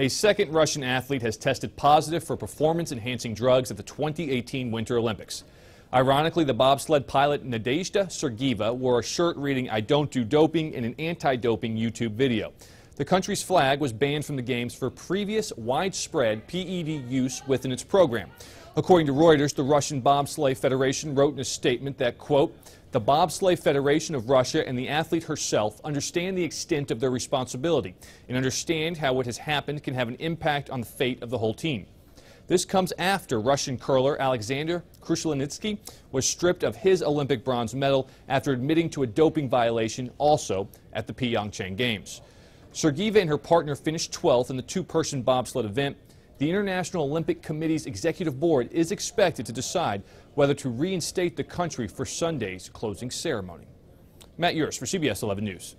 A second Russian athlete has tested positive for performance enhancing drugs at the 2018 Winter Olympics. Ironically, the bobsled pilot Nadezhda Sergeeva wore a shirt reading, I don't do doping, in an anti doping YouTube video. The country's flag was banned from the Games for previous widespread PED use within its program. According to Reuters, the Russian Bobsleigh Federation wrote in a statement that, quote, the Bobsleigh Federation of Russia and the athlete herself understand the extent of their responsibility and understand how what has happened can have an impact on the fate of the whole team. This comes after Russian curler Alexander Krushelinitsky was stripped of his Olympic bronze medal after admitting to a doping violation also at the Pyeongchang Games. Sergeyeva and her partner finished 12th in the two-person bobsled event the International Olympic Committee's executive board is expected to decide whether to reinstate the country for Sunday's closing ceremony. Matt Yurst for CBS 11 News.